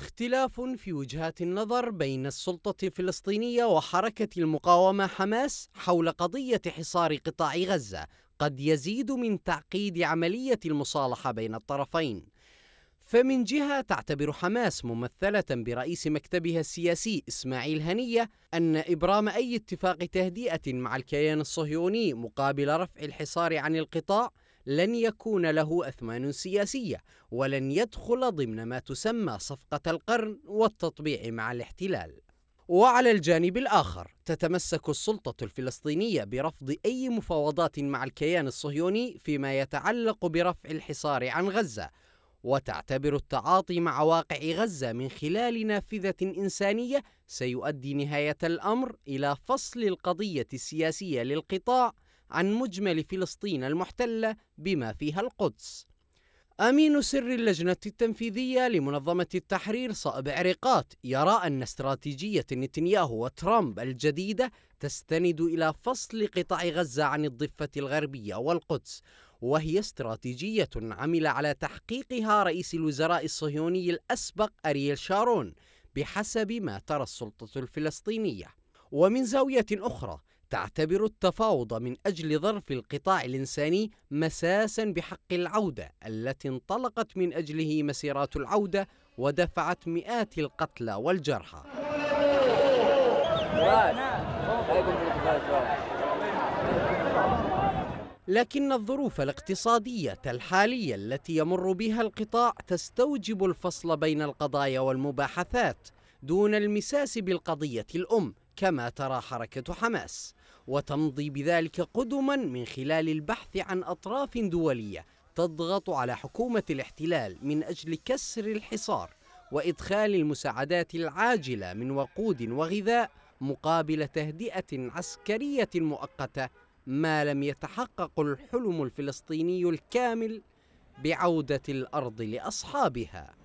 اختلاف في وجهات النظر بين السلطة الفلسطينية وحركة المقاومة حماس حول قضية حصار قطاع غزة قد يزيد من تعقيد عملية المصالحة بين الطرفين. فمن جهة تعتبر حماس ممثلة برئيس مكتبها السياسي إسماعيل هنية أن إبرام أي اتفاق تهدئة مع الكيان الصهيوني مقابل رفع الحصار عن القطاع لن يكون له أثمان سياسية ولن يدخل ضمن ما تسمى صفقة القرن والتطبيع مع الاحتلال وعلى الجانب الآخر تتمسك السلطة الفلسطينية برفض أي مفاوضات مع الكيان الصهيوني فيما يتعلق برفع الحصار عن غزة وتعتبر التعاطي مع واقع غزة من خلال نافذة إنسانية سيؤدي نهاية الأمر إلى فصل القضية السياسية للقطاع عن مجمل فلسطين المحتلة بما فيها القدس أمين سر اللجنة التنفيذية لمنظمة التحرير صائب عريقات يرى أن استراتيجية نتنياهو وترامب الجديدة تستند إلى فصل قطاع غزة عن الضفة الغربية والقدس وهي استراتيجية عمل على تحقيقها رئيس الوزراء الصهيوني الأسبق أرييل شارون بحسب ما ترى السلطة الفلسطينية ومن زاوية أخرى تعتبر التفاوض من أجل ظرف القطاع الإنساني مساسا بحق العودة التي انطلقت من أجله مسيرات العودة ودفعت مئات القتلى والجرحى لكن الظروف الاقتصادية الحالية التي يمر بها القطاع تستوجب الفصل بين القضايا والمباحثات دون المساس بالقضية الأم كما ترى حركة حماس وتمضي بذلك قدما من خلال البحث عن أطراف دولية تضغط على حكومة الاحتلال من أجل كسر الحصار وإدخال المساعدات العاجلة من وقود وغذاء مقابل تهدئة عسكرية مؤقتة ما لم يتحقق الحلم الفلسطيني الكامل بعودة الأرض لأصحابها